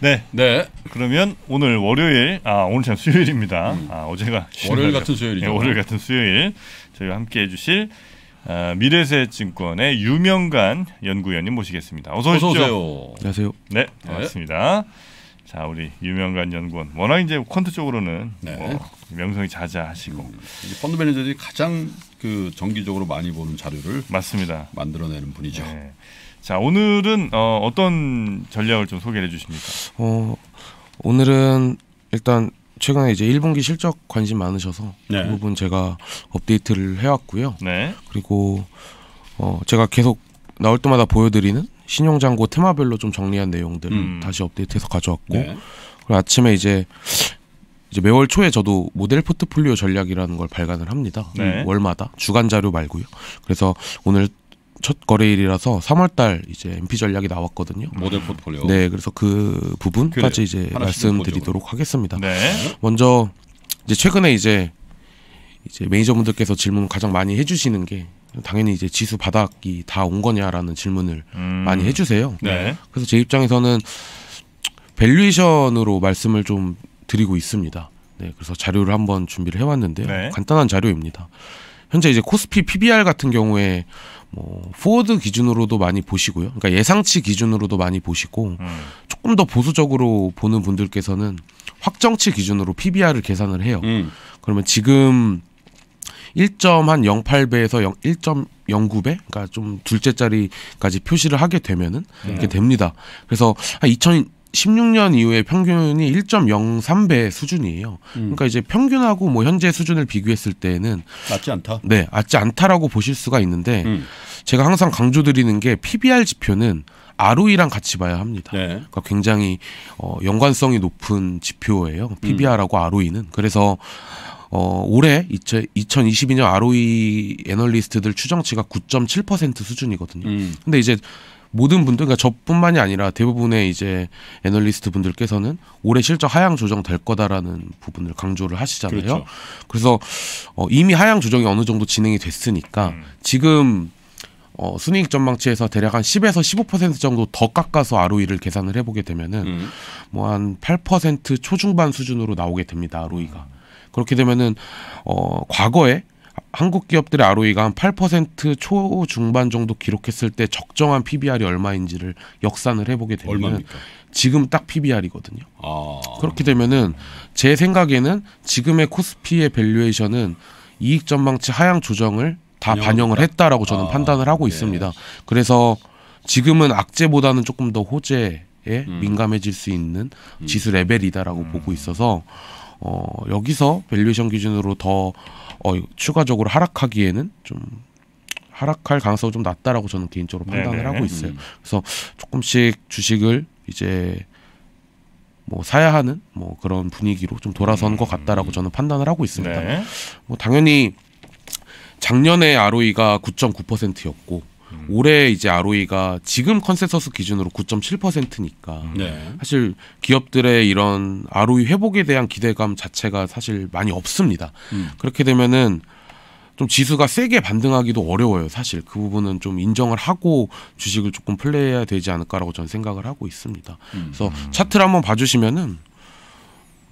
네. 네. 그러면 오늘 월요일, 아 오늘 참 수요일입니다. 음. 아 어제가 월요일 같은 수요일이죠. 네, 월요일 같은 수요일 저희와 함께해 주실 아, 미래세증권의 유명간 연구위원님 모시겠습니다. 어서, 어서 오십시 안녕하세요. 네, 네. 반갑습니다. 네. 자 우리 유명간 연구원 워낙 이제 퀀트 쪽으로는 네. 뭐 명성이 자자하시고 음, 펀드 매니저들이 가장 그 정기적으로 많이 보는 자료를 맞습니다 만들어내는 분이죠. 네. 자 오늘은 어, 어떤 전략을 좀 소개해 주십니까? 어 오늘은 일단 최근에 이제 1분기 실적 관심 많으셔서 네. 그 부분 제가 업데이트를 해왔고요. 네. 그리고 어, 제가 계속 나올 때마다 보여드리는 신용장고 테마별로 좀 정리한 내용들 음. 다시 업데이트해서 가져왔고 네. 그리고 아침에 이제 이제 매월 초에 저도 모델 포트폴리오 전략이라는 걸 발간을 합니다. 네. 음, 월마다 주간 자료 말고요. 그래서 오늘 첫 거래일이라서 3월달 이제 MP 전략이 나왔거든요. 모델 포트폴리오. 네, 그래서 그 부분까지 이제 말씀드리도록 하겠습니다. 네. 먼저 이제 최근에 이제 이제 매니저분들께서 질문 가장 많이 해주시는 게 당연히 이제 지수 바닥이 다 온 거냐라는 질문을 음. 많이 해주세요. 네. 그래서 제 입장에서는 밸류에이션으로 말씀을 좀 드리고 있습니다. 네, 그래서 자료를 한번 준비를 해왔는데요. 네. 간단한 자료입니다. 현재 이제 코스피 PBR 같은 경우에 뭐 포워드 기준으로도 많이 보시고요. 그러니까 예상치 기준으로도 많이 보시고 음. 조금 더 보수적으로 보는 분들께서는 확정치 기준으로 PBR을 계산을 해요. 음. 그러면 지금 1.08배에서 1.09배, 그러니까 좀 둘째 자리까지 표시를 하게 되면은 이렇게 음. 됩니다. 그래서 한 2000, 16년 이후에 평균이 1.03배 수준이에요. 음. 그러니까 이제 평균하고 뭐 현재 수준을 비교했을 때는 낮지 않다. 네, 낮지 않다라고 보실 수가 있는데 음. 제가 항상 강조드리는 게 PBR 지표는 ROE랑 같이 봐야 합니다. 네. 그러니까 굉장히 어, 연관성이 높은 지표예요. PBR하고 음. ROE는 그래서 어, 올해 2022년 ROE 애널리스트들 추정치가 9.7% 수준이거든요. 음. 근데 이제 모든 분들, 그러니까 저뿐만이 아니라 대부분의 이제 애널리스트 분들께서는 올해 실적 하향 조정 될 거다라는 부분을 강조를 하시잖아요. 그렇죠. 그래서 어, 이미 하향 조정이 어느 정도 진행이 됐으니까 음. 지금 어, 순이익 전망치에서 대략 한 10에서 15% 정도 더 깎아서 ROE를 계산을 해보게 되면은 음. 뭐한 8% 초중반 수준으로 나오게 됩니다. ROE가. 음. 그렇게 되면은 어, 과거에 한국 기업들의 ROE가 한 8% 초중반 정도 기록했을 때 적정한 PBR이 얼마인지를 역산을 해보게 되면 얼마입니까? 지금 딱 PBR이거든요. 아... 그렇게 되면은 제 생각에는 지금의 코스피의 밸류에이션은 이익 전망치 하향 조정을 다 반영을 했다라고 저는 아... 판단을 하고 네. 있습니다. 그래서 지금은 악재보다는 조금 더 호재에 음. 민감해질 수 있는 음. 지수 레벨이다라고 음. 보고 있어서 어, 여기서 밸류에이션 기준으로 더 어, 추가적으로 하락하기에는 좀 하락할 가능성이 좀 낮다라고 저는 개인적으로 판단을 네네. 하고 있어요. 음. 그래서 조금씩 주식을 이제 뭐 사야 하는 뭐 그런 분위기로 좀 돌아선 것 같다라고 음. 저는 판단을 하고 있습니다. 네. 뭐 당연히 작년에 ROE가 9.9%였고 음. 올해 이제 ROE가 지금 컨센서스 기준으로 9.7%니까 네. 사실 기업들의 이런 ROE 회복에 대한 기대감 자체가 사실 많이 없습니다. 음. 그렇게 되면은 좀 지수가 세게 반등하기도 어려워요. 사실 그 부분은 좀 인정을 하고 주식을 조금 플레이해야 되지 않을까라고 저는 생각을 하고 있습니다. 음. 그래서 차트를 한번 봐주시면은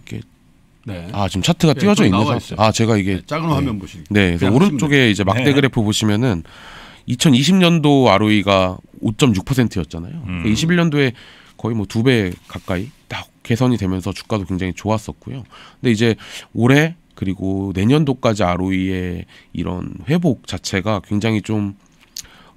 이렇게 네. 아 지금 차트가 예, 띄어져 있는 상태. 아 제가 이게 네, 작은 화면 보시 네, 네 오른쪽에 이제 막대 그래프 네. 보시면은 2020년도 ROE가 5.6%였잖아요. 음. 그러 그러니까 21년도에 거의 뭐 두 배 가까이 딱 개선이 되면서 주가도 굉장히 좋았었고요. 근데 이제 올해 그리고 내년도까지 ROE의 이런 회복 자체가 굉장히 좀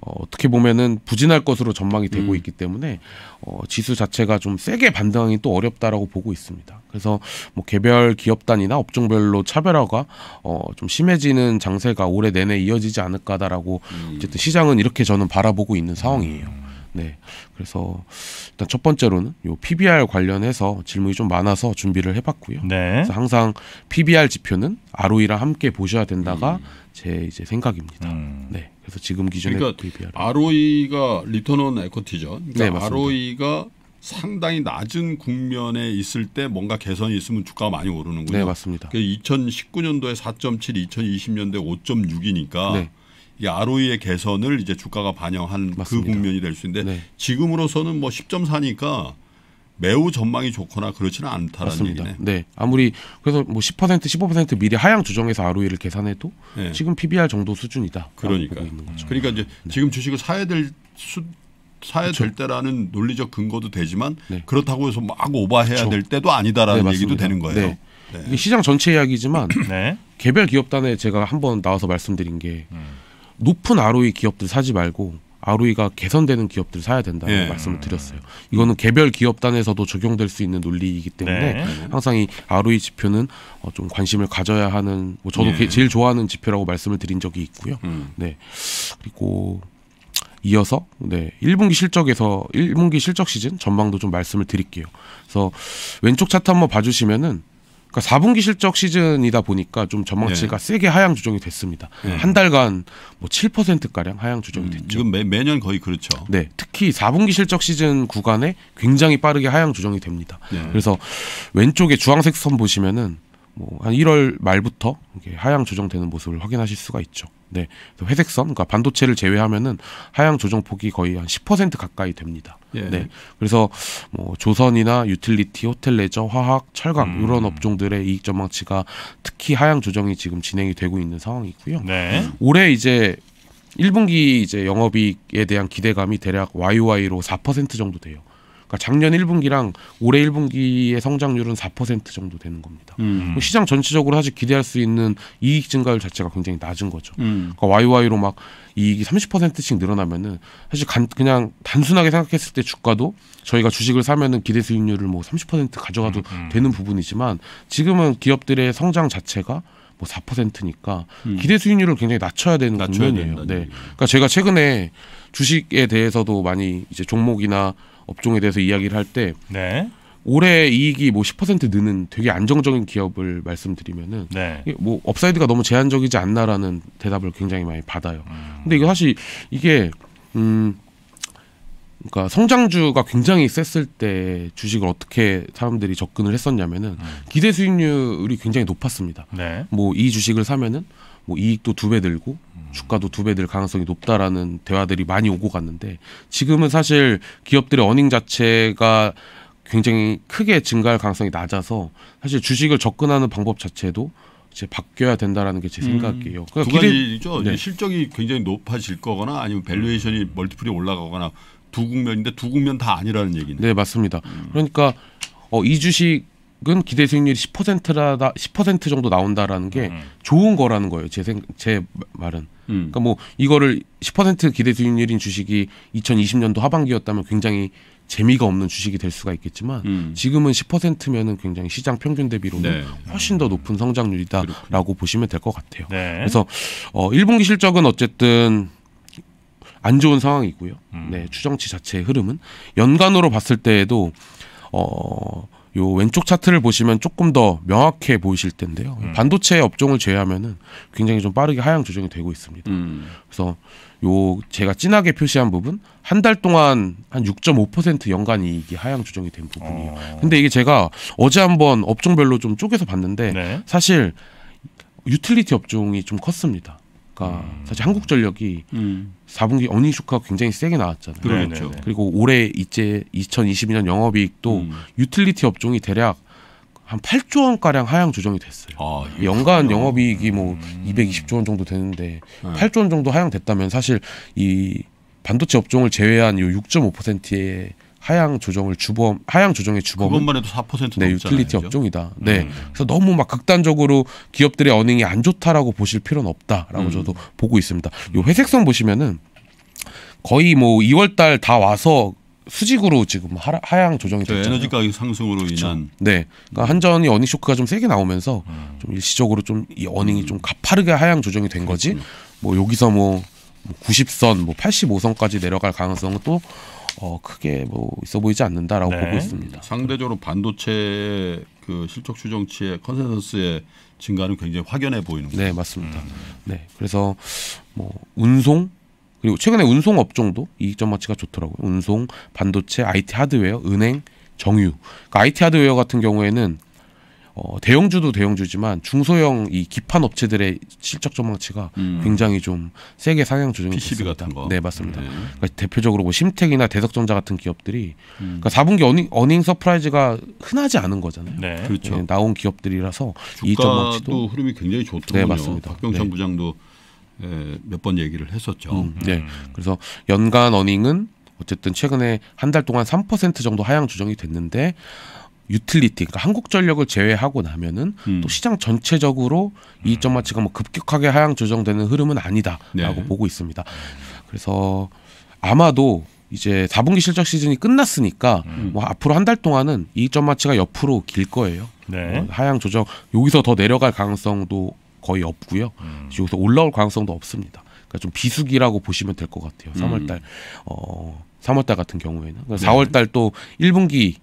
어, 어 떻게 보면은 부진할 것으로 전망이 되고 음. 있기 때문에 어, 지수 자체가 좀 세게 반등하기 또 어렵다라고 보고 있습니다. 그래서 뭐 개별 기업 단이나 업종별로 차별화가 어, 좀 심해지는 장세가 올해 내내 이어지지 않을까다라고 음. 어쨌든 시장은 이렇게 저는 바라보고 있는 상황이에요. 음. 네. 그래서 일단 첫 번째로는 요 PBR 관련해서 질문이 좀 많아서 준비를 해봤고요. 네. 그래서 항상 PBR 지표는 ROE랑 함께 보셔야 된다가 음. 제 이제 생각입니다. 음. 네. 그래서 지금 기준에 그러니까 PBR ROE가 리턴 온에코티죠그러니 네, 맞습니다. ROE가 상당히 낮은 국면에 있을 때 뭔가 개선이 있으면 주가가 많이 오르는군요. 네, 맞습니다. 2019년도에 4.7, 2020년도에 5.6이니까 네. 이 ROE의 개선을 이제 주가가 반영한 그 맞습니다. 그 국면이 될 수 있는데 네. 지금으로서는 뭐1 0사니까 매우 전망이 좋거나 그렇지는 않다라는 맞습니다. 얘기네. 네. 아무리 그래서 뭐10% 15% 미리 하향 조정해서 ROE를 계산해도 네. 지금 PBR 정도 수준이다. 그러니까. 그러니까 이제 네. 지금 주식을 사야 될 수, 사야 그쵸. 될 때라는 논리적 근거도 되지만 네. 그렇다고 해서 막오버해야 그쵸. 될 때도 아니다라는 네, 얘기도 되는 거예요. 네. 네. 이게 시장 전체 이야기지만 개별 기업단에 제가 한번 나와서 말씀드린 게 음. 높은 ROE 기업들 사지 말고 ROE가 개선되는 기업들 사야 된다는 예. 말씀을 드렸어요. 이거는 개별 기업 단에서도 적용될 수 있는 논리이기 때문에 네. 항상 이 ROE 지표는 어, 좀 관심을 가져야 하는 뭐 저도 예. 제일 좋아하는 지표라고 말씀을 드린 적이 있고요. 음. 네. 그리고 이어서 네 1분기 실적에서 1분기 실적 시즌 전망도 좀 말씀을 드릴게요. 그래서 왼쪽 차트 한번 봐주시면은 그러니까 4분기 실적 시즌이다 보니까 좀 전망치가 네. 세게 하향 조정이 됐습니다. 네. 한 달간 뭐 7% 가량 하향 조정이 음, 됐죠. 이건 매, 매년 거의 그렇죠. 네, 특히 4분기 실적 시즌 구간에 굉장히 빠르게 하향 조정이 됩니다. 네. 그래서 왼쪽에 주황색 선 보시면은 뭐한 1월 말부터 하향 조정되는 모습을 확인하실 수가 있죠. 네, 회색선, 그러니까 반도체를 제외하면은 하향 조정 폭이 거의 한 10% 가까이 됩니다. 예. 네, 그래서 뭐 조선이나 유틸리티, 호텔 레저, 화학, 철강 음. 이런 업종들의 이익 전망치가 특히 하향 조정이 지금 진행이 되고 있는 상황이고요. 네. 올해 이제 1분기 이제 영업이익에 대한 기대감이 대략 YOY로 4% 정도 돼요. 그러니까 작년 1분기랑 올해 1분기의 성장률은 4% 정도 되는 겁니다. 음. 뭐 시장 전체적으로 사실 기대할 수 있는 이익 증가율 자체가 굉장히 낮은 거죠. 음. 그러니까 YY로 막 이익이 30%씩 늘어나면은 사실 간, 그냥 단순하게 생각했을 때 주가도 저희가 주식을 사면은 기대 수익률을 뭐 30% 가져가도 음, 음. 되는 부분이지만 지금은 기업들의 성장 자체가 뭐 4%니까 음. 기대 수익률을 굉장히 낮춰야 되는 낮춰야 국면이에요. 네. 그러니까 제가 최근에 주식에 대해서도 많이 이제 종목이나 업종에 대해서 이야기를 할때 네. 올해 이익이 뭐 10% 느는 되게 안정적인 기업을 말씀드리면은 네. 뭐 업사이드가 너무 제한적이지 않나라는 대답을 굉장히 많이 받아요. 음. 근데 이게 사실 이게 음 그러니까 성장주가 굉장히 셌을 때 주식을 어떻게 사람들이 접근을 했었냐면은 음. 기대 수익률이 굉장히 높았습니다. 네. 뭐이 주식을 사면은 뭐 이익도 두 배 늘고 주가도 두 배 될 가능성이 높다라는 대화들이 많이 오고 갔는데 지금은 사실 기업들의 어닝 자체가 굉장히 크게 증가할 가능성이 낮아서 사실 주식을 접근하는 방법 자체도 이제 바뀌어야 된다라는 게제 음. 생각이에요. 그러니까 두 가지죠. 네. 실적이 굉장히 높아질 거거나 아니면 밸류에이션이 멀티플이 올라가거나 두 국면인데 두 국면 다 아니라는 얘기네. 네, 맞습니다. 음. 그러니까 어, 이 주식 은 기대 수익률이 10%라다 10% 정도 나온다라는 게 음. 좋은 거라는 거예요. 제생제 말은. 음. 그러니까 뭐 이거를 10% 기대 수익률인 주식이 2020년도 하반기였다면 굉장히 재미가 없는 주식이 될 수가 있겠지만 음. 지금은 10%면은 굉장히 시장 평균 대비로는 네. 훨씬 더 높은 성장률이다라고 보시면 될 것 같아요. 네. 그래서 어 1분기 실적은 어쨌든 안 좋은 상황이고요. 음. 네, 추정치 자체의 흐름은 연간으로 봤을 때에도 어요 왼쪽 차트를 보시면 조금 더 명확해 보이실 텐데요. 음. 반도체 업종을 제외하면은 굉장히 좀 빠르게 하향 조정이 되고 있습니다. 음. 그래서 요 제가 진하게 표시한 부분 한 달 동안 한 6.5% 연간 이익이 하향 조정이 된 부분이에요. 어. 근데 이게 제가 어제 한 번 업종별로 좀 쪼개서 봤는데 네. 사실 유틸리티 업종이 좀 컸습니다. 보니까 그러니까 음. 사실 한국전력이 음. 4분기 어닝 쇼크가 굉장히 세게 나왔잖아요. 그렇죠. 네, 네, 네. 그리고 올해 이제 2022년 영업이익도 음. 유틸리티 업종이 대략 한 8조 원 가량 하향 조정이 됐어요. 아, 예. 연간 영업이익이 뭐 음. 220조 원 정도 되는데 네. 8조 원 정도 하향됐다면 사실 이 반도체 업종을 제외한 요 6.5%의 하향 조정을 주범 하향 조정의 주범 그것만 해도 4% 네, 유틸리티 업종이다. 음. 네. 음. 그래서 너무 막 극단적으로 기업들의 어닝이 안 좋다라고 보실 필요는 없다라고 음. 저도 보고 있습니다. 요 회색선 보시면은 거의 뭐 2월 달 다 와서 수직으로 지금 하, 하향 조정이 그 됐잖 에너지 가격 상승으로 그쵸? 인한 네, 그러니까 한전이 어닝 쇼크가 좀 세게 나오면서 음. 좀 일시적으로 좀 이 어닝이 음. 좀 가파르게 하향 조정이 된 거지. 그렇군요. 뭐 여기서 뭐 90선, 뭐 85선까지 뭐 내려갈 가능성은 또 어, 크게 뭐 있어 보이지 않는다라고 네. 보고 있습니다. 상대적으로 반도체 그 실적 추정치의 컨센서스의 증가는 굉장히 확연해 보이는 거죠. 네, 맞습니다. 음. 네. 그래서 뭐 운송 그리고 최근에 운송 업종도 이익전 마치가 좋더라고요. 운송, 반도체, IT 하드웨어, 은행, 정유. 그러니까 IT 하드웨어 같은 경우에는 어, 대형주도 대형주지만 중소형 이 기판 업체들의 실적 전망치가 음. 굉장히 좀 세게 상향 조정이 PCB 됐습니다. 같은 거. 네 맞습니다. 네. 그러니까 대표적으로 뭐 심텍이나 대석전자 같은 기업들이 음. 그러니까 4분기 어닝, 어닝 서프라이즈가 흔하지 않은 거잖아요. 네. 네 그렇죠. 네, 나온 기업들이라서 이 전망치도 흐름이 굉장히 좋더군요. 네 맞습니다. 박병창 네. 부장도 예, 몇번 얘기를 했었죠. 음, 네. 음. 그래서 연간 어닝은 어쨌든 최근에 한 달 동안 3% 정도 하향 조정이 됐는데 유틸리티 그러니까 한국전력을 제외하고 나면은 음. 또 시장 전체적으로 이점 음. 마치가뭐 급격하게 하향 조정되는 흐름은 아니다라고 네. 보고 있습니다. 그래서 아마도 이제 4분기 실적 시즌이 끝났으니까 음. 뭐 앞으로 한 달 동안은 이 점 마치가 옆으로 길 거예요. 네. 뭐 하향 조정 여기서 더 내려갈 가능성도 거의 없고요. 음. 여기서 올라올 가능성도 없습니다. 그러니까 좀 비수기라고 보시면 될 것 같아요. 3월달 음. 어. 3월달 같은 경우에는 4월달 그러니까 또 1분기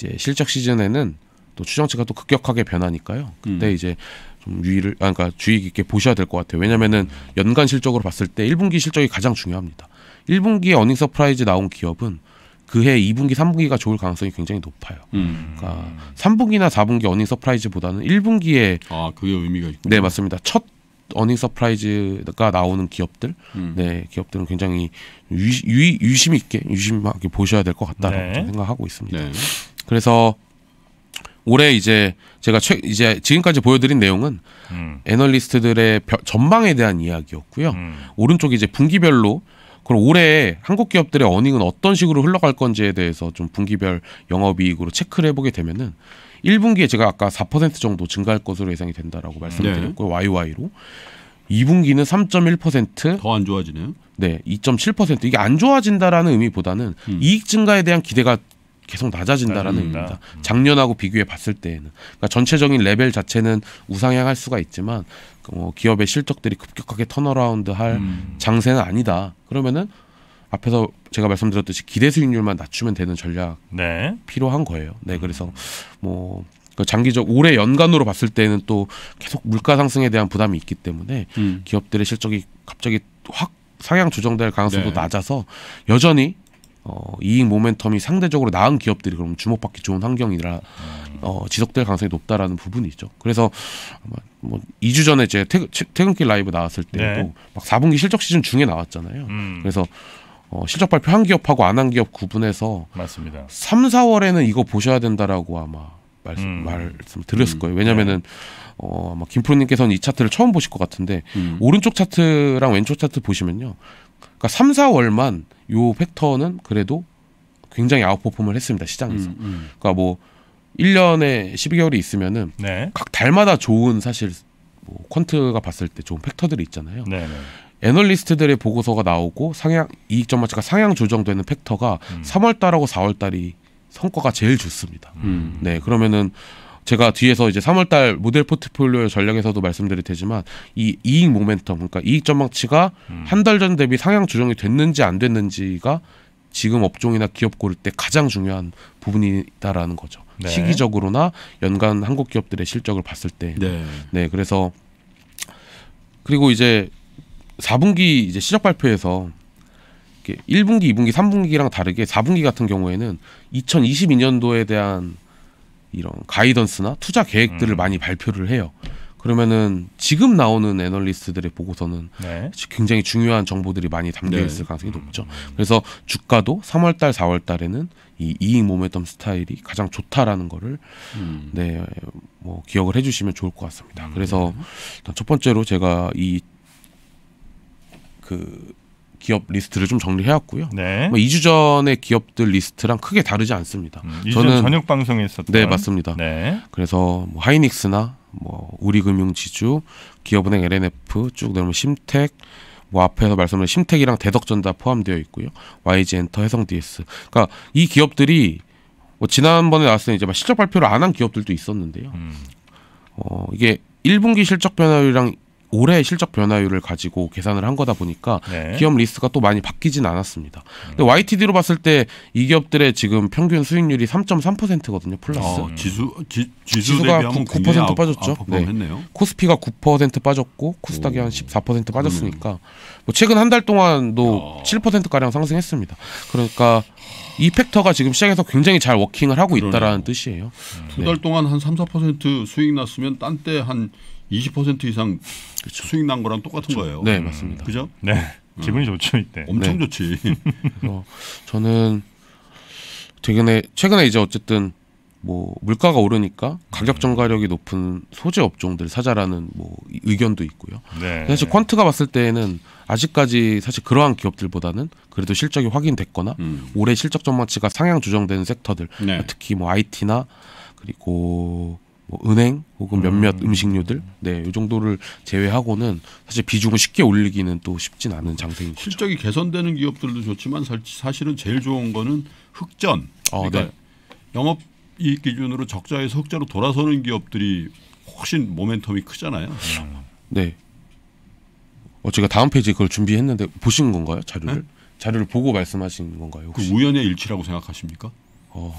이제 실적 시즌에는 또 추정치가 또 급격하게 변하니까요. 근데 음. 이제 좀 유의를 아 그러니까 주의 깊게 보셔야 될 것 같아요. 왜냐면은 연간 실적으로 봤을 때 1분기 실적이 가장 중요합니다. 1분기에 어닝 서프라이즈 나온 기업은 그해 2분기, 3분기가 좋을 가능성이 굉장히 높아요. 음. 그러니까 3분기나 4분기 어닝 서프라이즈보다는 1분기에 아 그게 의미가 있고 네 맞습니다. 첫 어닝 서프라이즈가 나오는 기업들, 음. 네 기업들은 굉장히 유, 유, 유심 있게 유심하게 보셔야 될 것 같다라고 네. 생각하고 있습니다. 네. 그래서 올해 이제 제가 최, 이제 지금까지 보여드린 내용은 음. 애널리스트들의 전망에 대한 이야기였고요. 음. 오른쪽 이제 분기별로 그럼 올해 한국 기업들의 어닝은 어떤 식으로 흘러갈 건지에 대해서 좀 분기별 영업이익으로 체크를 해보게 되면은 1분기에 제가 아까 4% 정도 증가할 것으로 예상이 된다라고 말씀드렸고 네. YY로 2분기는 3.1%더 안 좋아지네요. 네, 2.7% 이게 안 좋아진다라는 의미보다는 음. 이익 증가에 대한 기대가 계속 낮아진다라는 음. 의미입니다. 작년하고 비교해 봤을 때에는 그러니까 전체적인 레벨 자체는 우상향할 수가 있지만 어, 기업의 실적들이 급격하게 턴어라운드할 음. 장세는 아니다. 그러면은 앞에서 제가 말씀드렸듯이 기대 수익률만 낮추면 되는 전략 네. 필요한 거예요. 네, 음. 그래서 뭐 그 장기적 올해 연간으로 봤을 때는 또 계속 물가 상승에 대한 부담이 있기 때문에 음. 기업들의 실적이 갑자기 확 상향 조정될 가능성도 네. 낮아서 여전히 어, 이익 모멘텀이 상대적으로 나은 기업들이 그럼 주목받기 좋은 환경이라 음. 어, 지속될 가능성이 높다라는 부분이죠. 그래서 뭐 2주 전에 이제 퇴근, 퇴근길 라이브 나왔을 때도 네. 막 4분기 실적 시즌 중에 나왔잖아요. 음. 그래서 어, 실적 발표 한 기업하고 안 한 기업 구분해서 맞습니다. 3, 4월에는 이거 보셔야 된다라고 아마 말씀, 음. 말씀 드렸을 음. 거예요. 왜냐면은 네. 어, 아마 김프로님께서는 이 차트를 처음 보실 것 같은데 음. 오른쪽 차트랑 왼쪽 차트 보시면요. 그러니까 3, 4월만 요 팩터는 그래도 굉장히 아웃퍼폼을 했습니다 시장에서. 음, 음. 그러니까 뭐 1년에 12개월이 있으면은 네. 각 달마다 좋은 사실 뭐 퀀트가 봤을 때 좋은 팩터들이 있잖아요. 네, 네. 애널리스트들의 보고서가 나오고 상향 이익 점망치가 상향 조정되는 팩터가 음. 3월 달하고 4월 달이 성과가 제일 좋습니다. 음. 네, 그러면은 제가 뒤에서 이제 3월달 모델 포트폴리오 전략에서도 말씀드릴 테지만 이 이익 모멘텀 그러니까 이익 전망치가 음. 한달 전 대비 상향 조정이 됐는지 안 됐는지가 지금 업종이나 기업 고를 때 가장 중요한 부분이다라는 거죠. 네. 시기적으로나 연간 한국 기업들의 실적을 봤을 때. 네. 네. 그래서 그리고 이제 4분기 이제 시적 발표에서 1분기, 2분기, 3분기랑 다르게 4분기 같은 경우에는 2022년도에 대한 이런 가이던스나 투자 계획들을 음. 많이 발표를 해요. 그러면은 지금 나오는 애널리스트들의 보고서는 네. 굉장히 중요한 정보들이 많이 담겨 네. 있을 가능성이 음. 높죠. 그래서 주가도 3월 달, 4월 달에는 이 이익 모멘텀 스타일이 가장 좋다라는 거를 음. 네, 뭐 기억을 해 주시면 좋을 것 같습니다. 음. 그래서 첫 번째로 제가 이그 기업 리스트를 좀 정리해왔고요. 네. 2주 뭐 전의 기업들 리스트랑 크게 다르지 않습니다. 음, 저는 저녁 방송에 서 네, 맞습니다. 네. 그래서 뭐 하이닉스나 뭐 우리금융지주, 기업은행 LNF 쭉 넘으면 심텍, 뭐 앞에서 말씀드린 심텍이랑 대덕전자 포함되어 있고요. YG엔터, 해성DS. 그러니까 이 기업들이 뭐 지난번에 나왔을 때 이제 막 실적 발표를 안 한 기업들도 있었는데요. 음. 어, 이게 1분기 실적 변화율이랑 올해 실적 변화율을 가지고 계산을 한 거다 보니까 네. 기업 리스크가 또 많이 바뀌진 않았습니다. 음. 근데 YTD로 봤을 때 이 기업들의 지금 평균 수익률이 3.3%거든요. 플러스. 아, 음. 지수 지, 지수 가 9%, 9% 빠졌죠. 아, 네. 코스피가 9% 빠졌고 코스닥이 한 14% 빠졌으니까 음. 뭐 최근 한 달 동안도 아. 7% 가량 상승했습니다. 그러니까 이 팩터가 지금 시장에서 굉장히 잘 워킹을 하고 있다라는 뜻이에요. 두달 네. 동안 한 3, 4% 수익 났으면 딴때한 20% 이상 그쵸. 그렇죠. 수익 난 거랑 똑같은 그쵸. 그렇죠. 거예요. 네, 맞습니다. 그죠? 네. 어. 기분이 좋죠 이때. 엄청 네. 좋지. 그래서 저는 최근에 최근에 이제 어쨌든 뭐 물가가 오르니까 가격 정가력이 음. 높은 소재 업종들 사자라는 뭐 의견도 있고요. 네. 사실 퀀트가 봤을 때는 아직까지 사실 그러한 기업들보다는 그래도 실적이 확인됐거나 음. 올해 실적 전망치가 상향 조정된 섹터들 네. 특히 뭐 IT나 그리고 뭐 은행 혹은 음. 몇몇 음. 식료들 네, 요 정도를 제외하고는 사실 비중을 쉽게 올리기는 또 쉽진 않은 장세인 거죠. 실적이 개선되는 기업들도 좋지만 사실은 제일 좋은 거는 흑전. 어, 그러니까 네. 영업 이익 기준으로 적자에서 흑자로 돌아서는 기업들이 훨씬 모멘텀이 크잖아요. 네. 어, 제가 다음 페이지 그걸 준비했는데 보신 건가요 자료를? 네? 자료를 보고 말씀하신 건가요? 그 혹시? 그 우연의 일치라고 생각하십니까? 어.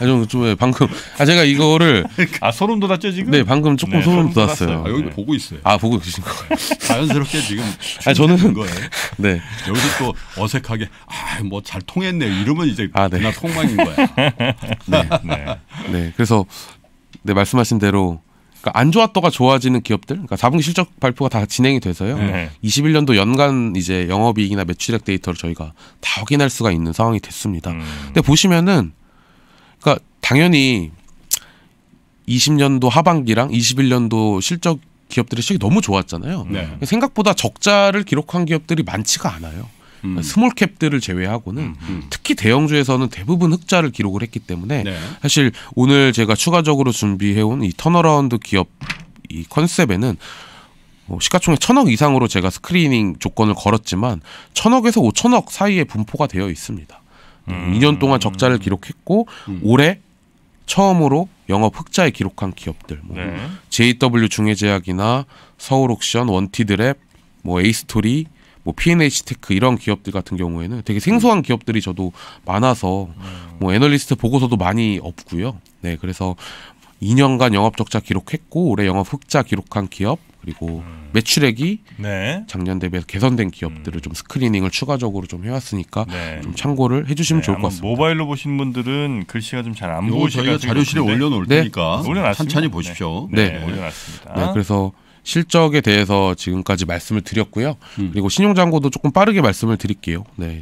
아, 좀, 좀, 예, 방금. 아, 제가 이거를. 아, 소름 돋았죠, 지금? 네, 방금 조금 네, 소름, 소름 돋았어요. 아, 여기 네. 보고 있어요. 아, 보고 계신 거예요. 자연스럽게 지금. 아, 저는. 거예요. 네. 여기서 또 어색하게, 아, 뭐 잘 통했네. 이러면 이제 아, 네. 그냥 통망인 거야. 네. 네. 네. 그래서, 네, 말씀하신 대로. 그러니까 안 좋았다가 좋아지는 기업들, 그러니까 4분기 실적 발표가 다 진행이 돼서요. 네. 21년도 연간 이제 영업이익이나 매출액 데이터를 저희가 다 확인할 수가 있는 상황이 됐습니다. 음. 근데 보시면은 그러니까 당연히 20년도 하반기랑 21년도 실적 기업들의 실적이 너무 좋았잖아요. 네. 생각보다 적자를 기록한 기업들이 많지가 않아요. 음. 그러니까 스몰캡들을 제외하고는 음, 음. 특히 대형주에서는 대부분 흑자를 기록을 했기 때문에 네. 사실 오늘 제가 추가적으로 준비해온 이 턴어라운드 기업 이 컨셉에는 뭐 시가총액 천억 이상으로 제가 스크리닝 조건을 걸었지만 천억에서 오천억 사이에 분포가 되어 있습니다. 음. 2년 동안 적자를 기록했고 음. 올해 처음으로 영업 흑자에 기록한 기업들 뭐 네. JW 중해제약이나 서울옥션, 원티드랩, 뭐 에이스토리, 뭐 PNH테크 이런 기업들 같은 경우에는 되게 생소한 기업들이 저도 많아서 음. 뭐 애널리스트 보고서도 많이 없고요. 네, 그래서 2년간 영업 적자 기록했고 올해 영업 흑자 기록한 기업 그리고 음. 매출액이 네. 작년 대비해서 개선된 기업들을 음. 좀 스크리닝을 추가적으로 좀 해왔으니까 네. 좀 참고를 해주시면 네, 좋을 것 같습니다. 모바일로 보신 분들은 글씨가 좀 잘 안 보이실 저 자료실에 네. 올려놓을 네. 테니까 찬찬히 네. 보십시오. 네, 올려놨습니다. 네, 그래서 실적에 대해서 지금까지 말씀을 드렸고요. 음. 그리고 신용장고도 조금 빠르게 말씀을 드릴게요. 네.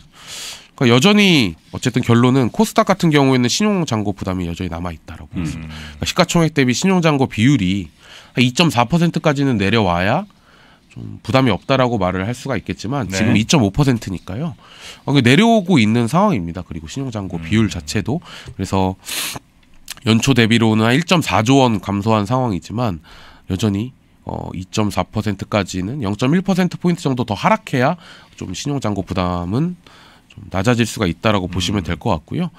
그러니까 여전히 어쨌든 결론은 코스닥 같은 경우에는 신용장고 부담이 여전히 남아 있다라고 음. 그러니까 시가총액 대비 신용장고 비율이 2.4%까지는 내려와야 좀 부담이 없다라고 말을 할 수가 있겠지만 네. 지금 2.5%니까요. 어, 그 내려오고 있는 상황입니다. 그리고 신용잔고 음. 비율 자체도 그래서 연초 대비로는 한 1.4조 원 감소한 상황이지만 여전히 어 2.4%까지는 0.1% 포인트 정도 더 하락해야 좀 신용잔고 부담은 좀 낮아질 수가 있다라고 음. 보시면 될 것 같고요. 요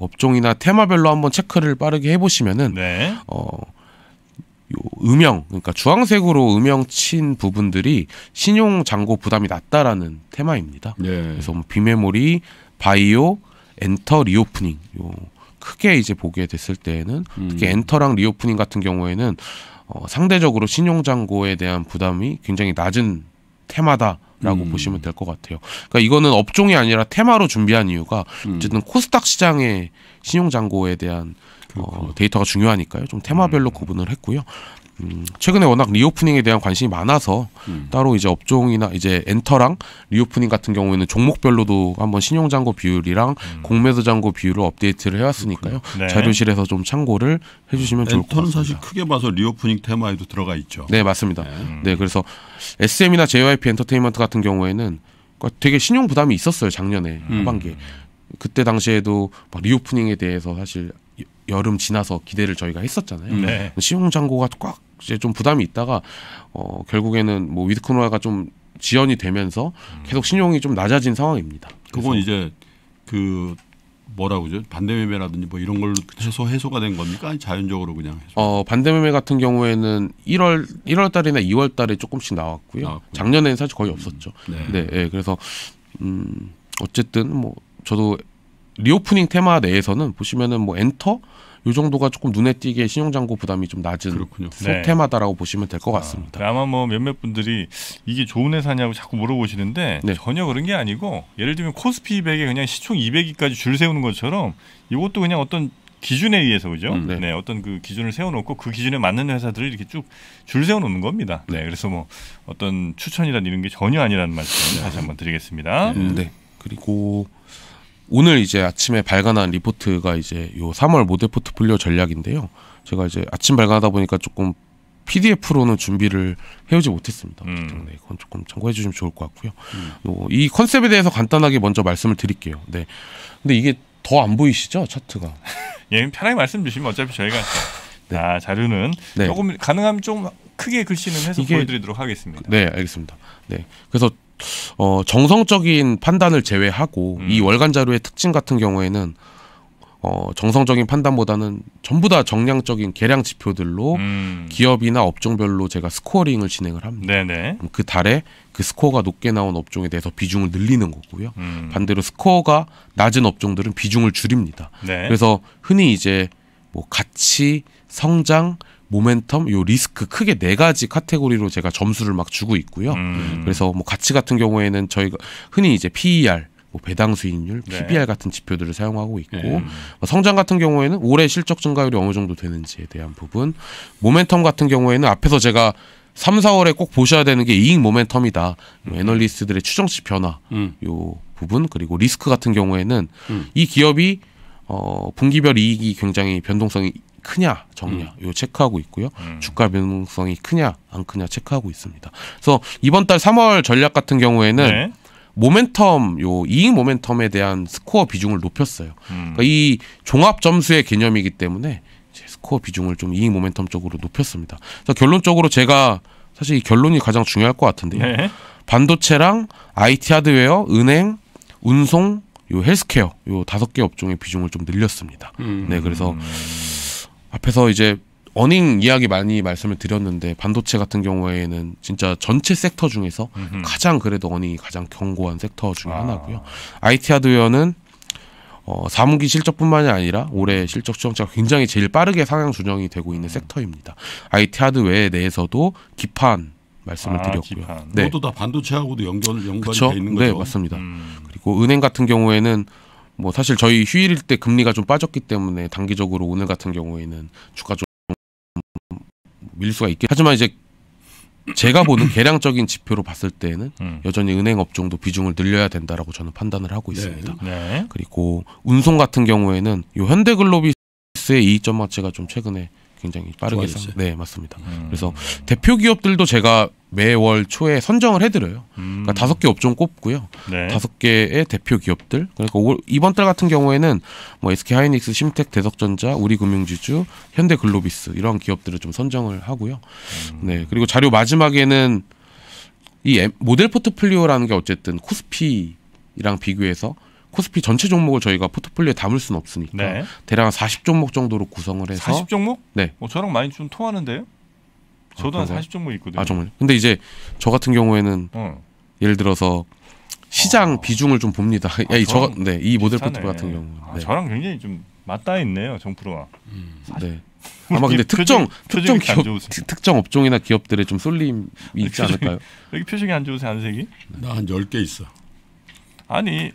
업종이나 테마별로 한번 체크를 빠르게 해보시면은 네. 어. 음영 그러니까 주황색으로 음영 친 부분들이 신용 잔고 부담이 낮다라는 테마입니다. 네. 그래서 뭐 비메모리, 바이오, 엔터 리오프닝 요 크게 이제 보게 됐을 때에는 음. 특히 엔터랑 리오프닝 같은 경우에는 어, 상대적으로 신용 잔고에 대한 부담이 굉장히 낮은 테마다. 라고 음. 보시면 될 것 같아요. 그러니까 이거는 업종이 아니라 테마로 준비한 이유가 음. 어쨌든 코스닥 시장의 신용잔고에 대한 어, 데이터가 중요하니까요. 좀 테마별로 음. 구분을 했고요. 최근에 워낙 리오프닝에 대한 관심이 많아서 음. 따로 이제 업종이나 이제 엔터랑 리오프닝 같은 경우에는 종목별로도 한번 신용잔고 비율이랑 음. 공매도 잔고 비율을 업데이트를 해왔으니까요. 음. 네. 자료실에서 좀 참고를 해주시면 좋을 것 같습니다. 엔터는 사실 크게 봐서 리오프닝 테마에도 들어가 있죠. 네 맞습니다. 네, 음. 네 그래서 SM이나 JYP 엔터테인먼트 같은 경우에는 그 되게 신용 부담이 있었어요 작년에 후반기에. 음. 그때 당시에도 막 리오프닝에 대해서 사실 여름 지나서 기대를 저희가 했었잖아요. 음. 네. 시용 잔고가 꽉 이제 좀 부담이 있다가 어 결국에는 뭐 위드코노아가 좀 지연이 되면서 음. 계속 신용이 좀 낮아진 상황입니다. 그건 이제 그 뭐라고 그죠? 반대매매라든지 뭐 이런 걸로 최소 해소가 된 겁니까? 자연적으로 그냥 해소. 어, 반대매매 같은 경우에는 1월 1월 달이나 2월 달에 조금씩 나왔고요. 나왔고요. 작년에는 사실 거의 없었죠. 음, 네. 네. 네. 그래서 음 어쨌든 뭐 저도 리오프닝 테마 내에서는 보시면은 뭐 엔터 요 정도가 조금 눈에 띄게 신용장고 부담이 좀 낮은 그렇군요. 소테마다라고 네. 보시면 될것 아, 같습니다. 아, 마뭐 몇몇 분들이 이게 좋은 회사냐고 자꾸 물어보시는데 네. 전혀 그런 게 아니고 예를 들면 코스피 200에 그냥 시총 200위까지 줄 세우는 것처럼 이것도 그냥 어떤 기준에 의해서 그죠? 음, 네. 네. 어떤 그 기준을 세워놓고 그 기준에 맞는 회사들을 이렇게 쭉 줄 세워놓는 겁니다. 네, 네, 그래서 뭐 어떤 추천이란 이런 게 전혀 아니라는 말씀 다시 한번 드리겠습니다. 음, 네, 그리고 오늘 이제 아침에 발간한 리포트가 이제 요 3월 모델 포트폴리오 전략인데요. 제가 이제 아침 발간하다 보니까 조금 PDF로는 준비를 해오지 못했습니다. 음. 때문에 이건 조금 참고해 주시면 좋을 것 같고요. 음. 어, 이 컨셉에 대해서 간단하게 먼저 말씀을 드릴게요. 네. 근데 이게 더 안 보이시죠 차트가? 예, 편하게 말씀 주시면 어차피 저희가 네. 아, 자료는 네. 조금 가능하면 좀 크게 글씨는 해서 이게, 보여드리도록 하겠습니다. 네, 알겠습니다. 네, 그래서 어, 정성적인 판단을 제외하고 음. 이 월간 자료의 특징 같은 경우에는 어, 정성적인 판단보다는 전부 다 정량적인 계량 지표들로 음. 기업이나 업종별로 제가 스코어링을 진행을 합니다. 네네. 그 달에 그 스코어가 높게 나온 업종에 대해서 비중을 늘리는 거고요. 음. 반대로 스코어가 낮은 업종들은 비중을 줄입니다. 네. 그래서 흔히 이제 뭐 가치, 성장, 모멘텀, 요 리스크 크게 네 가지 카테고리로 제가 점수를 막 주고 있고요. 음. 그래서 뭐 가치 같은 경우에는 저희가 흔히 이제 PER 뭐 배당 수익률, PBR 네. 같은 지표들을 사용하고 있고 네. 성장 같은 경우에는 올해 실적 증가율이 어느 정도 되는지에 대한 부분, 모멘텀 같은 경우에는 앞에서 제가 3, 4월에 꼭 보셔야 되는 게 이익 모멘텀이다. 뭐 음. 애널리스트들의 추정치 변화, 음. 요 부분 그리고 리스크 같은 경우에는 음. 이 기업이 어, 분기별 이익이 굉장히 변동성이 크냐 적냐 음. 요 체크하고 있고요. 음. 주가 변동성이 크냐 안 크냐 체크하고 있습니다. 그래서 이번 달 3월 전략 같은 경우에는 네. 모멘텀 요 이익 모멘텀에 대한 스코어 비중을 높였어요. 음. 그러니까 이 종합 점수의 개념이기 때문에 스코어 비중을 좀 이익 모멘텀 쪽으로 높였습니다. 그래서 결론적으로 제가 사실 이 결론이 가장 중요할 것 같은데요. 네. 반도체랑 IT 하드웨어, 은행, 운송, 요 헬스케어 요 다섯 개 업종의 비중을 좀 늘렸습니다. 음. 네, 그래서 음. 앞에서 이제 어닝 이야기 많이 말씀을 드렸는데 반도체 같은 경우에는 진짜 전체 섹터 중에서 음흠. 가장 그래도 어닝이 가장 견고한 섹터 중에 아. 하나고요. IT 하드웨어는 어, 4분기 실적뿐만이 아니라 올해 실적 추정치가 굉장히 제일 빠르게 상향 조정이 되고 있는 음. 섹터입니다. IT 하드웨어 내에서도 기판 말씀을 아, 드렸고요. 기판. 네. 그것다 반도체하고도 연결 연관이 되 있는 네, 거죠. 네, 맞습니다. 음. 그리고 은행 같은 경우에는 뭐 사실 저희 휴일일 때 금리가 좀 빠졌기 때문에 단기적으로 오늘 같은 경우에는 주가 좀 밀 수가 있긴 하지만 이제 제가 보는 계량적인 지표로 봤을 때는 음. 여전히 은행 업종도 비중을 늘려야 된다라고 저는 판단을 하고 네. 있습니다. 네. 네. 그리고 운송 같은 경우에는 요 현대글로비스의 이점 마치가좀 최근에 굉장히 빠르게 상... 네 맞습니다. 음. 그래서 대표 기업들도 제가 매월 초에 선정을 해드려요. 음. 그러니까 다섯 개 업종 꼽고요. 네. 다섯 네. 개의 대표 기업들. 그러니까 올, 이번 달 같은 경우에는 뭐 SK 하이닉스, 심텍, 대석전자, 우리금융지주, 현대글로비스 이런 기업들을 좀 선정을 하고요. 음. 네. 그리고 자료 마지막에는 이 모델 포트폴리오라는 게 어쨌든 코스피랑 비교해서 코스피 전체 종목을 저희가 포트폴리오에 담을 수는 없으니까 네. 대략 40종목 정도로 구성을 해서 40종목? 네. 어, 저랑 많이 좀 통하는데요? 저도 한 40종목 있거든요. 아 정말. 근데 이제 저 같은 경우에는 어. 예를 들어서 시장 어. 비중을 좀 봅니다. 아, 야, 저, 네, 이 모델 포트 같은 경우. 아, 네. 저랑 굉장히 좀 맞닿아 있네요, 정프로와 음, 네. 아마 근데 특정 표정, 특정 기업 특정 업종이나 기업들의 좀 쏠림이 있지 표정이, 않을까요? 여기 표정이 안 좋으세요, 안색이? 나 한1 0개 있어. 아니,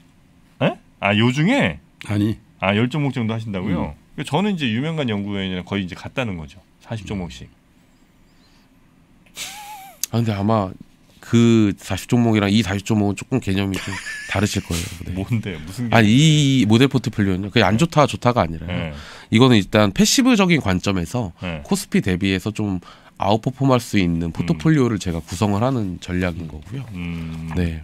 에? 아, 요 중에 아니. 아, 1 0 종목 정도 하신다고요? 음. 그러니까 저는 이제 유명한 연구원이랑 거의 이제 같다는 거죠. 4 0 음. 종목씩. 음. 아 근데 아마 그 사십 종목이랑이 사십 종목은 조금 개념이 좀 다르실 거예요. 네. 뭔데 무슨? 아니 이 모델 포트폴리오는 그게 안 좋다 좋다가 아니라 네. 이거는 일단 패시브적인 관점에서 네. 코스피 대비해서 좀 아웃퍼폼할 수 있는 음. 포트폴리오를 음. 제가 구성을 하는 전략인 음. 거고요. 음. 네.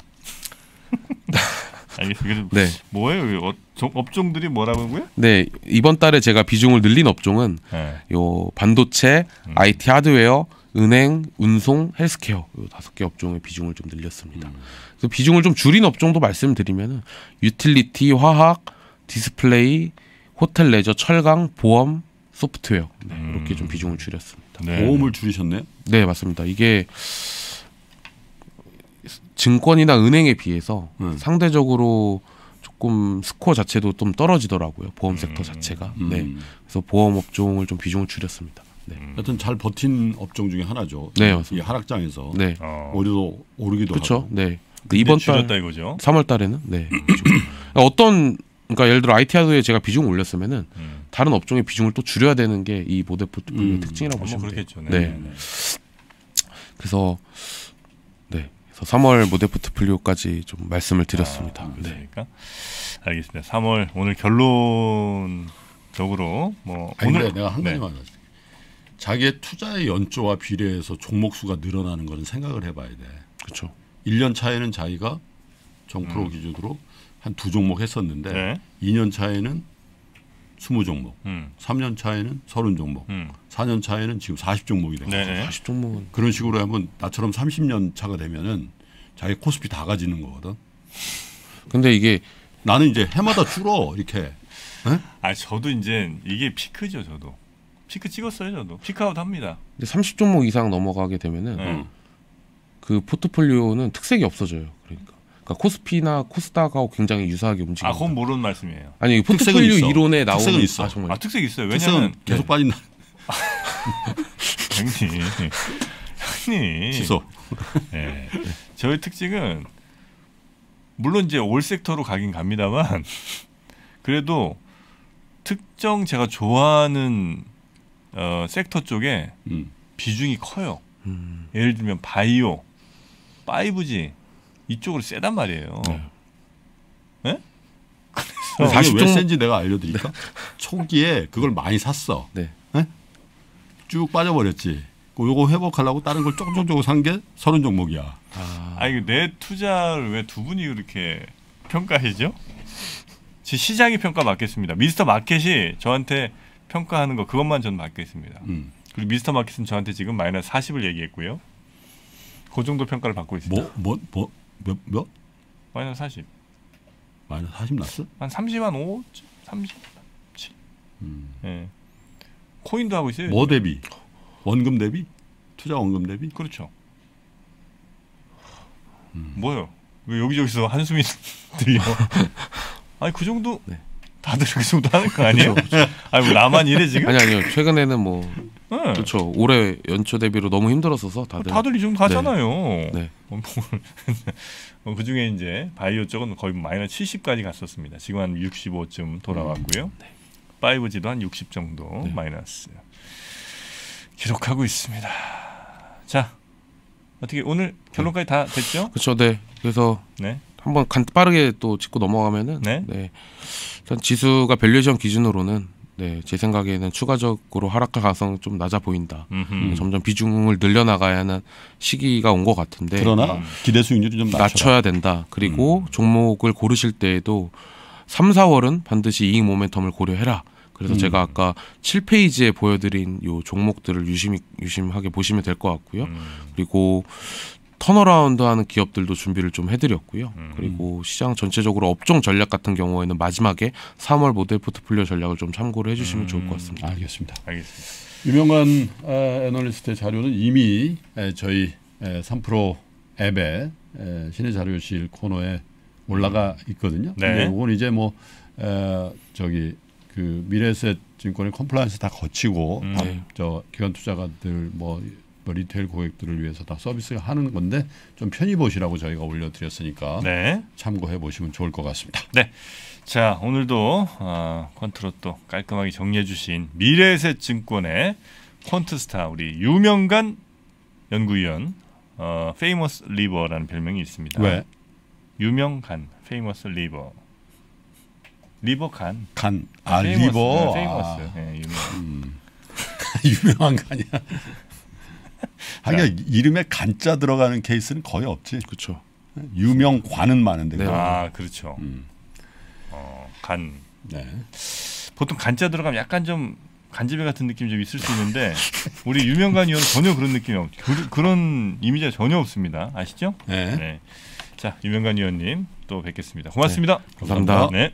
알겠습니다. 네. 뭐예요? 어, 업종들이 뭐라고요? 네 이번 달에 제가 비중을 늘린 업종은 네. 요 반도체, 음. IT 하드웨어, 은행, 운송, 헬스케어 이 다섯 개 업종의 비중을 좀 늘렸습니다. 음. 그래서 비중을 좀 줄인 업종도 말씀드리면은 유틸리티, 화학, 디스플레이, 호텔 레저, 철강, 보험, 소프트웨어 네, 음. 이렇게 좀 비중을 줄였습니다. 네. 보험을 줄이셨네요? 네 맞습니다. 이게 증권이나 은행에 비해서 음. 상대적으로 조금 스코어 자체도 좀 떨어지더라고요. 보험 음. 섹터 자체가. 음. 네. 그래서 보험 업종을 좀 비중을 줄였습니다. 네. 하여튼 음. 잘 버틴 업종 중에 하나죠. 네, 이 하락장에서 네. 오르도 오르기도 그쵸? 하고. 네. 이번 달 이거죠. 3월 달에는 네. 음. 그러니까 어떤 그러니까 예를 들어 IT 하드에 제가 비중을 올렸으면은 음. 다른 업종의 비중을 또 줄여야 되는 게 이 모델 포트폴리오의 음. 특징이라고 보시면 그렇 네. 네. 네, 네. 그래서 네. 그래서 3월 모델 포트폴리오까지 좀 말씀을 드렸습니다. 아, 그 알겠습니다. 3월 오늘 결론적으로 뭐 아니, 오늘 내가 한 가지만 하 자기의 투자의 연조와 비례해서 종목 수가 늘어나는 것은 생각을 해봐야 돼. 그렇죠. 1년 차에는 자기가 정프로 음. 기준으로 한 두 종목 했었는데 네. 2년 차에는 20종목, 음. 3년 차에는 30종목, 음. 4년 차에는 지금 40종목이 된 거죠. 네. 40종목은 그런 식으로 하면 나처럼 30년 차가 되면은 자기 코스피 다 가지는 거거든. 근데 이게 나는 이제 해마다 줄어 이렇게. 네? 아 저도 이제 이게 피크죠 저도. 피크 찍었어요 저도 피크아웃 합니다. 근데 30종목 이상 넘어가게 되면은 음. 그 포트폴리오는 특색이 없어져요. 그러니까. 그러니까 코스피나 코스닥하고 굉장히 유사하게 움직이고 아, 그건 모르는 말씀이에요. 아니 포트폴리오 있어. 이론에 나오는 특색은 아, 있어. 아, 정말. 아 특색 있어요. 왜냐면 네. 계속 빠진다. 형님, 형님. 취소. 네. 저희 특징은 물론 이제 올 섹터로 가긴 갑니다만 그래도 특정 제가 좋아하는 어, 섹터 쪽에 음. 비중이 커요. 음. 예를 들면 바이오, 5G 이쪽으로 세단 말이에요. 네. 네? 그래왜 센지 내가 알려드릴까? 초기에 그걸 많이 샀어. 네. 네? 쭉 빠져버렸지. 그 요거 회복하려고 다른 걸 조금 조금 산게 서른 종목이야. 아. 아, 이거 내 투자를 왜 두 분이 그렇게 평가해죠제 시장이 평가 맡겠습니다. 미스터 마켓이 저한테 평가하는 거 그것만 저는 맡겠습니다. 음. 그리고 미스터 마켓은 저한테 지금 마이너스 40을 얘기했고요. 그 정도 평가를 받고 있습니다. 뭐? 뭐? 뭐? 몇? 몇? 마이너스 40. 마이너스 40 났어? 한 30, 한 5, 30, 7. 음. 예. 코인도 하고 있어요. 뭐 대비? 원금 대비? 투자 원금 대비? 그렇죠. 음. 뭐요? 왜 여기저기서 한숨이 들려? 아니 그 정도 네. 다들 그 정도 하는 거 아니에요? 아니 뭐 나만 이래 지금? 아니 아니요 최근에는 뭐 네. 그렇죠 올해 연초 대비로 너무 힘들었어서 다들 다들 이 정도 네. 하잖아요. 네. 네. 그 중에 이제 바이오 쪽은 거의 마이너스 70까지 갔었습니다. 지금 한 65쯤 돌아왔고요. 음. 네. 5G도 한 60 정도 네. 마이너스 기록하고 있습니다. 자 어떻게 오늘 결론까지 다 됐죠? 그렇죠. 네. 그래서 네. 한번 간 빠르게 또 짚고 넘어가면은 네? 네. 일단 지수가 밸류에이션 기준으로는 네, 제 생각에는 추가적으로 하락할 가능성 좀 낮아 보인다. 음흠. 네, 점점 비중을 늘려나가야 하는 시기가 온 것 같은데. 그러나 음. 기대 수익률이 좀 낮춰라. 낮춰야 된다. 그리고 음. 종목을 고르실 때에도 3, 4월은 반드시 이익 모멘텀을 고려해라. 그래서 음. 제가 아까 7페이지에 보여드린 요 종목들을 유심 히 유심하게 보시면 될 것 같고요. 음. 그리고 턴어라운드 하는 기업들도 준비를 좀 해드렸고요. 음. 그리고 시장 전체적으로 업종 전략 같은 경우에는 마지막에 3월 모델 포트폴리오 전략을 좀 참고를 해주시면 음. 좋을 것 음. 같습니다. 알겠습니다. 알겠습니다. 유명한 에, 아, 애널리스트의 자료는 이미 에, 저희 3프로 앱에 신의 자료실 코너에 올라가 있거든요. 네. 이건 네, 이제 뭐 저기 그 미래에셋 증권의 컴플라이언스 다 거치고 음. 다, 저 기관 투자가들 뭐뭐 리테일 고객들을 위해서 다 서비스 를 하는 건데 좀 편히 보시라고 저희가 올려드렸으니까 네. 참고해 보시면 좋을 것 같습니다. 네. 자 오늘도 어, 컨트로 또 깔끔하게 정리해 주신 미래에셋증권의 콘트스타 우리 유명간 연구위원 어, 페이머스 리버라는 별명이 있습니다. 왜? 유명간 페이머스 리버 리버 간. 간. 아, 페이머스, 리버. 네, 페이머스. 아. 네, 유명. 음. 유명한 거 아니야. 하긴 네. 이름에 간자 들어가는 케이스는 거의 없지. 그렇죠. 유명 관은 많은데. 네. 아 그렇죠. 음. 어, 간. 네. 보통 간자 들어가면 약간 좀 간지배 같은 느낌 좀 있을 수 있는데 우리 유명관 의원 전혀 그런 느낌이 없. 그, 런 이미지가 전혀 없습니다. 아시죠? 네. 네. 자 유명관 의원님 또 뵙겠습니다. 고맙습니다. 네, 감사합니다. 네.